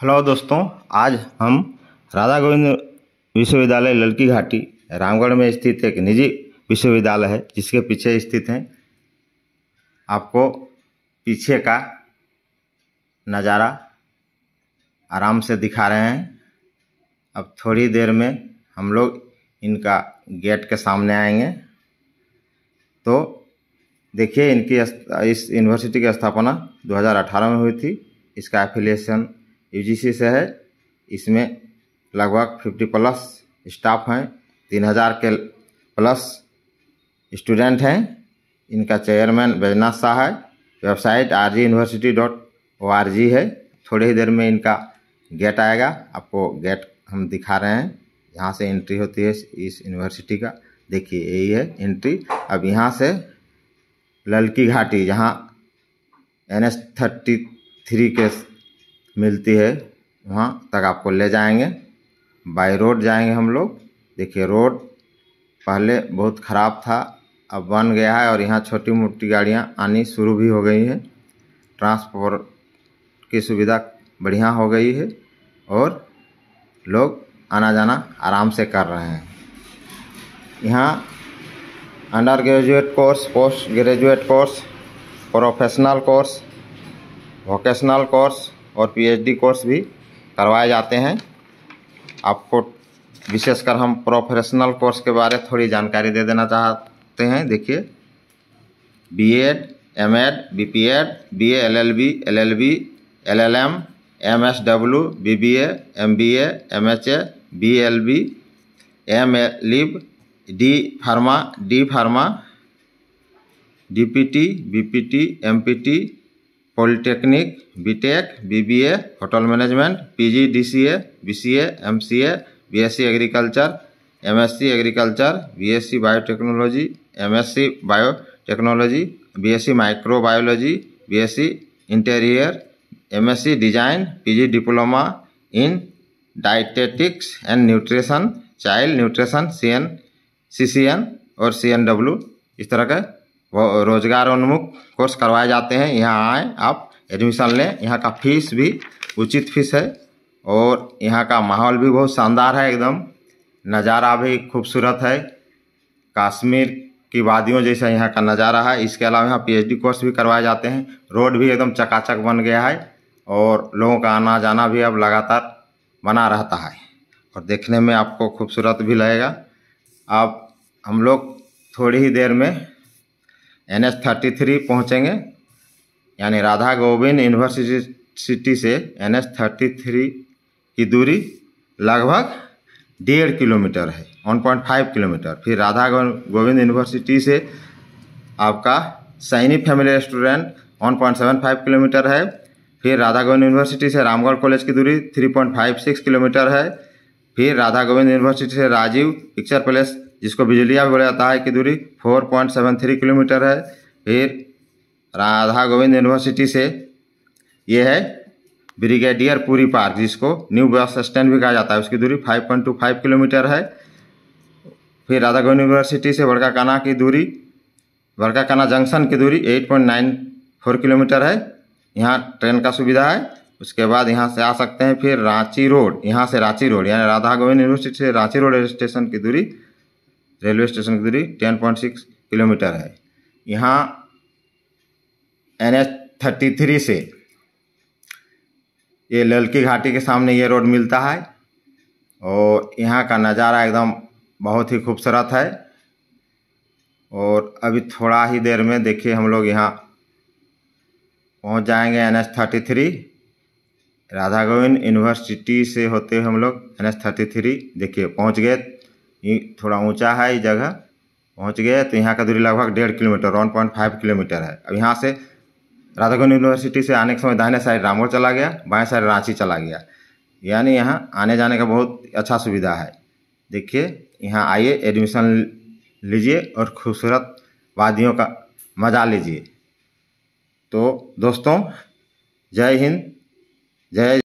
hello दोस्तों आज हम राधा गोविंद विश्वविद्यालय ललकी घाटी रामगढ़ में स्थित एक निजी विश्वविद्यालय है जिसके पीछे स्थित हैं आपको पीछे का नज़ारा आराम से दिखा रहे हैं अब थोड़ी देर में हम लोग इनका गेट के सामने आएंगे तो देखिए इनकी इस यूनिवर्सिटी की स्थापना 2018 में हुई थी इसका एफिलिएशन यू जी सी से है इसमें लगभग फिफ्टी प्लस स्टाफ हैं तीन हज़ार के प्लस स्टूडेंट हैं इनका चेयरमैन बैजनाथ शाह है website R G university dot O R G है थोड़ी ही देर में इनका गेट आएगा आपको गेट हम दिखा रहे हैं यहाँ से एंट्री होती है इस यूनिवर्सिटी का देखिए यही है एंट्री अब यहाँ से ललकी घाटी जहाँ एन एस थर्टी थ्री के मिलती है वहाँ तक आपको ले जाएंगे बाई रोड जाएंगे हम लोग देखिए रोड पहले बहुत ख़राब था अब बन गया है और यहाँ छोटी मोटी गाड़ियाँ आनी शुरू भी हो गई हैं ट्रांसपोर्ट की सुविधा बढ़िया हो गई है और लोग आना जाना आराम से कर रहे हैं यहाँ undergraduate course post graduate course professional course vocational course और पीएचडी कोर्स भी करवाए जाते हैं आपको विशेषकर हम प्रोफेशनल कोर्स के बारे थोड़ी जानकारी दे देना चाहते हैं देखिए BEd, MEd, BPEd, BA LLB, LLB, LLM, MSW, BBA, MBA, MHA, BLB, MLib, D pharma D pharma DPT, BPT, MPT, polytechnic BTech BBA hotel management PG DCA BCA MCA BSc agriculture MSc agriculture BSc biotechnology MSc biotechnology BSc microbiology BSc interior MSc design PG diploma in dietetics and nutrition child nutrition C N C C N और C N W इस तरह का रोजगार उन्मुख course करवाए जाते हैं यहाँ आएँ आप एडमिशन लें यहाँ का फीस भी उचित फीस है और यहाँ का माहौल भी बहुत शानदार है एकदम नज़ारा भी खूबसूरत है कश्मीर की वादियों जैसा यहाँ का नज़ारा है इसके अलावा यहाँ पीएचडी कोर्स भी करवाए जाते हैं रोड भी एकदम चकाचक बन गया है और लोगों का आना जाना भी अब लगातार बना रहता है और देखने में आपको खूबसूरत भी लगेगा आप हम लोग थोड़ी ही देर में एन एच थर्टी थ्री पहुँचेंगे यानी राधा गोविंद यूनिवर्सिटी सिटी से एन एच थर्टी थ्री की दूरी लगभग डेढ़ किलोमीटर है वन पॉइंट फाइव किलोमीटर फिर राधा गोविंद यूनिवर्सिटी से आपका Saini family restaurant one point seven five kilometre है फिर राधा गोविंद यूनिवर्सिटी से रामगढ़ कॉलेज की दूरी three point five six kilometre है फिर राधा गोविंद यूनिवर्सिटी से राजीव पिक्चर पैलेस जिसको बिजलिया भी बोला जाता है कि दूरी four point seven three kilometre है फिर राधा गोविंद यूनिवर्सिटी से ये है ब्रिगेडियर पुरी पार्क जिसको न्यू बस स्टैंड भी कहा जाता है उसकी दूरी five point two five kilometre है फिर राधा गोविंद यूनिवर्सिटी से बड़काकाना की दूरी बड़काकाना जंक्शन की दूरी eight point nine four kilometre है यहाँ ट्रेन का सुविधा है उसके बाद यहाँ से आ सकते हैं फिर रांची रोड यहाँ से रांची रोड यानी राधा गोविंद यूनिवर्सिटी से रांची रोड स्टेशन की दूरी रेलवे स्टेशन की दूरी टेन पॉइंट सिक्स किलोमीटर है यहाँ एन एच थर्टी थ्री से ये ललकी घाटी के सामने ये रोड मिलता है और यहाँ का नज़ारा एकदम बहुत ही खूबसूरत है और अभी थोड़ा ही देर में देखिए हम लोग यहाँ पहुँच जाएंगे N H thirty three Radha Govind university से होते हुए हम लोग एन एच थर्टी थ्री देखिए पहुँच गए ये थोड़ा ऊँचा है ये जगह पहुँच गए तो यहाँ का दूरी लगभग डेढ़ kilometre one point five kilometre है अब यहाँ से राधागुन यूनिवर्सिटी से आने के समय दाहिने साइड रामोर चला गया बाएँ साइड रांची चला गया यानी यहाँ आने जाने का बहुत अच्छा सुविधा है देखिए यहाँ आइए एडमिशन लीजिए और खूबसूरत वादियों का मज़ा लीजिए तो दोस्तों जय हिंद जय